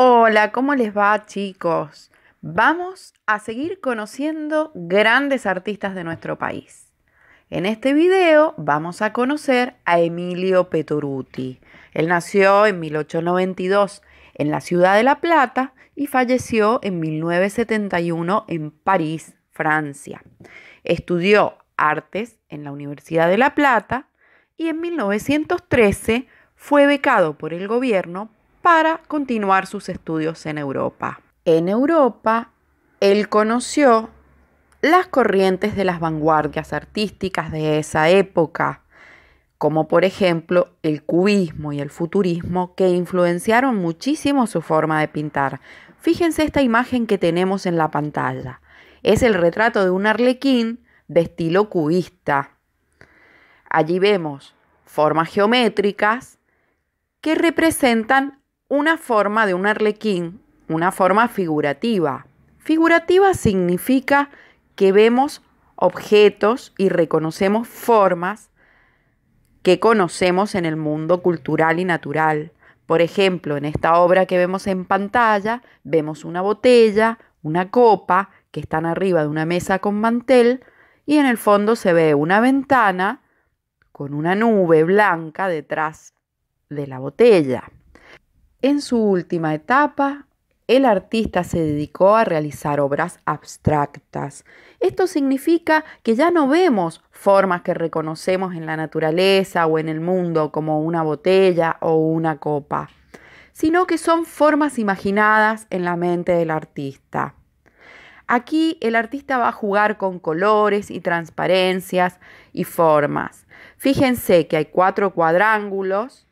Hola, ¿cómo les va chicos? Vamos a seguir conociendo grandes artistas de nuestro país. En este video vamos a conocer a Emilio Petoruti. Él nació en 1892 en la ciudad de La Plata y falleció en 1971 en París, Francia. Estudió artes en la Universidad de La Plata y en 1913 fue becado por el gobierno para continuar sus estudios en Europa. En Europa, él conoció las corrientes de las vanguardias artísticas de esa época, como por ejemplo el cubismo y el futurismo, que influenciaron muchísimo su forma de pintar. Fíjense esta imagen que tenemos en la pantalla. Es el retrato de un arlequín de estilo cubista. Allí vemos formas geométricas que representan una forma de un arlequín, una forma figurativa. Figurativa significa que vemos objetos y reconocemos formas que conocemos en el mundo cultural y natural. Por ejemplo, en esta obra que vemos en pantalla, vemos una botella, una copa, que están arriba de una mesa con mantel, y en el fondo se ve una ventana con una nube blanca detrás de la botella. En su última etapa, el artista se dedicó a realizar obras abstractas. Esto significa que ya no vemos formas que reconocemos en la naturaleza o en el mundo como una botella o una copa, sino que son formas imaginadas en la mente del artista. Aquí el artista va a jugar con colores y transparencias y formas. Fíjense que hay cuatro cuadrángulos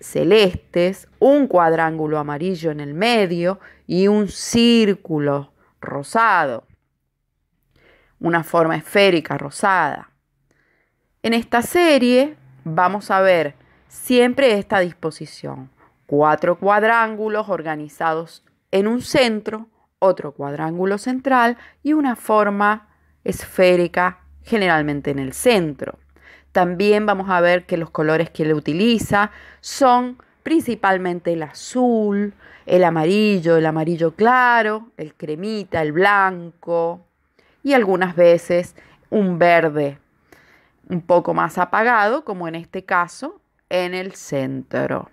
celestes, un cuadrángulo amarillo en el medio y un círculo rosado, una forma esférica rosada. En esta serie vamos a ver siempre esta disposición, cuatro cuadrángulos organizados en un centro, otro cuadrángulo central y una forma esférica generalmente en el centro. También vamos a ver que los colores que él utiliza son principalmente el azul, el amarillo, el amarillo claro, el cremita, el blanco y algunas veces un verde un poco más apagado, como en este caso, en el centro.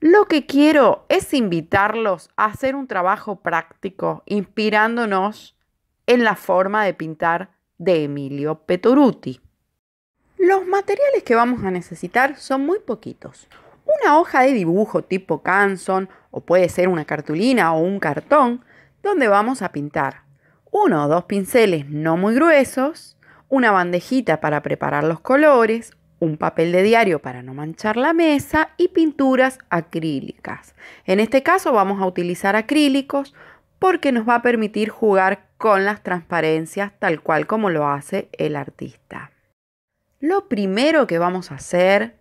Lo que quiero es invitarlos a hacer un trabajo práctico inspirándonos en la forma de pintar de Emilio Petoruti. Los materiales que vamos a necesitar son muy poquitos. Una hoja de dibujo tipo Canson o puede ser una cartulina o un cartón donde vamos a pintar. Uno o dos pinceles no muy gruesos, una bandejita para preparar los colores, un papel de diario para no manchar la mesa y pinturas acrílicas. En este caso vamos a utilizar acrílicos porque nos va a permitir jugar con las transparencias tal cual como lo hace el artista lo primero que vamos a hacer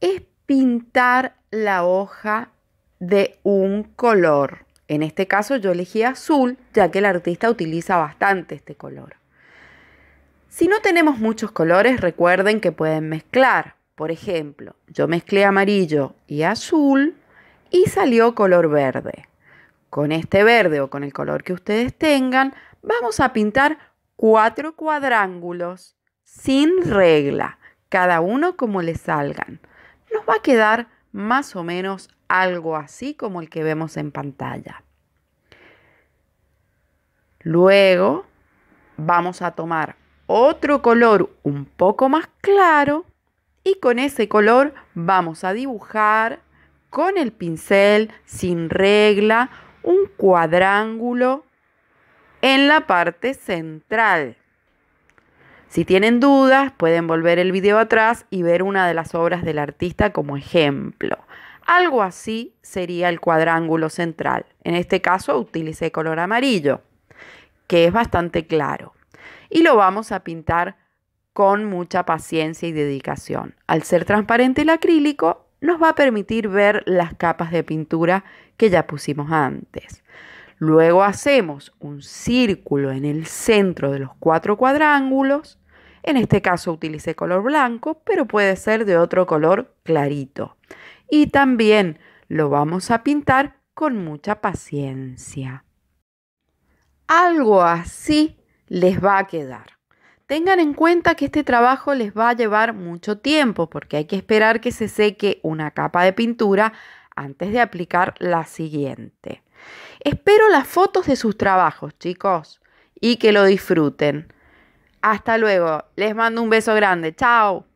es pintar la hoja de un color. En este caso yo elegí azul, ya que el artista utiliza bastante este color. Si no tenemos muchos colores, recuerden que pueden mezclar. Por ejemplo, yo mezclé amarillo y azul y salió color verde. Con este verde o con el color que ustedes tengan, vamos a pintar cuatro cuadrángulos sin regla, cada uno como le salgan. Nos va a quedar más o menos algo así como el que vemos en pantalla. Luego vamos a tomar otro color un poco más claro y con ese color vamos a dibujar con el pincel sin regla un cuadrángulo en la parte central. Si tienen dudas, pueden volver el video atrás y ver una de las obras del artista como ejemplo. Algo así sería el cuadrángulo central. En este caso utilicé color amarillo, que es bastante claro. Y lo vamos a pintar con mucha paciencia y dedicación. Al ser transparente el acrílico, nos va a permitir ver las capas de pintura que ya pusimos antes. Luego hacemos un círculo en el centro de los cuatro cuadrángulos en este caso utilicé color blanco, pero puede ser de otro color clarito. Y también lo vamos a pintar con mucha paciencia. Algo así les va a quedar. Tengan en cuenta que este trabajo les va a llevar mucho tiempo porque hay que esperar que se seque una capa de pintura antes de aplicar la siguiente. Espero las fotos de sus trabajos, chicos, y que lo disfruten. Hasta luego. Les mando un beso grande. Chao.